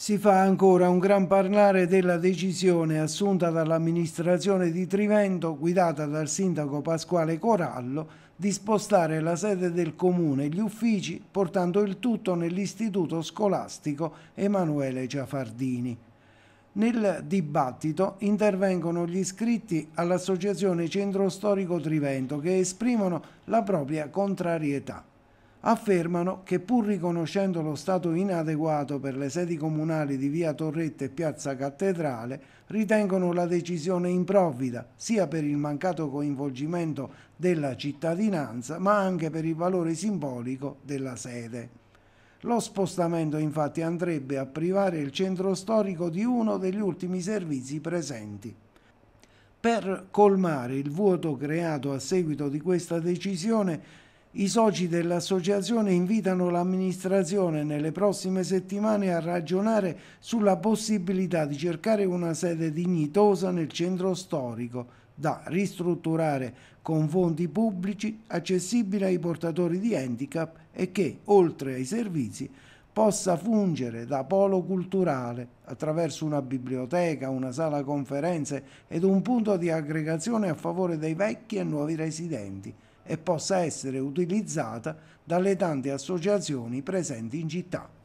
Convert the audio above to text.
si fa ancora un gran parlare della decisione assunta dall'amministrazione di Trivento, guidata dal sindaco Pasquale Corallo, di spostare la sede del comune e gli uffici, portando il tutto nell'istituto scolastico Emanuele Giafardini. Nel dibattito intervengono gli iscritti all'Associazione Centro Storico Trivento che esprimono la propria contrarietà affermano che pur riconoscendo lo stato inadeguato per le sedi comunali di via Torretta e piazza Cattedrale, ritengono la decisione improvvida sia per il mancato coinvolgimento della cittadinanza ma anche per il valore simbolico della sede. Lo spostamento infatti andrebbe a privare il centro storico di uno degli ultimi servizi presenti. Per colmare il vuoto creato a seguito di questa decisione, i soci dell'associazione invitano l'amministrazione nelle prossime settimane a ragionare sulla possibilità di cercare una sede dignitosa nel centro storico da ristrutturare con fondi pubblici accessibile ai portatori di handicap e che, oltre ai servizi, possa fungere da polo culturale attraverso una biblioteca, una sala conferenze ed un punto di aggregazione a favore dei vecchi e nuovi residenti e possa essere utilizzata dalle tante associazioni presenti in città.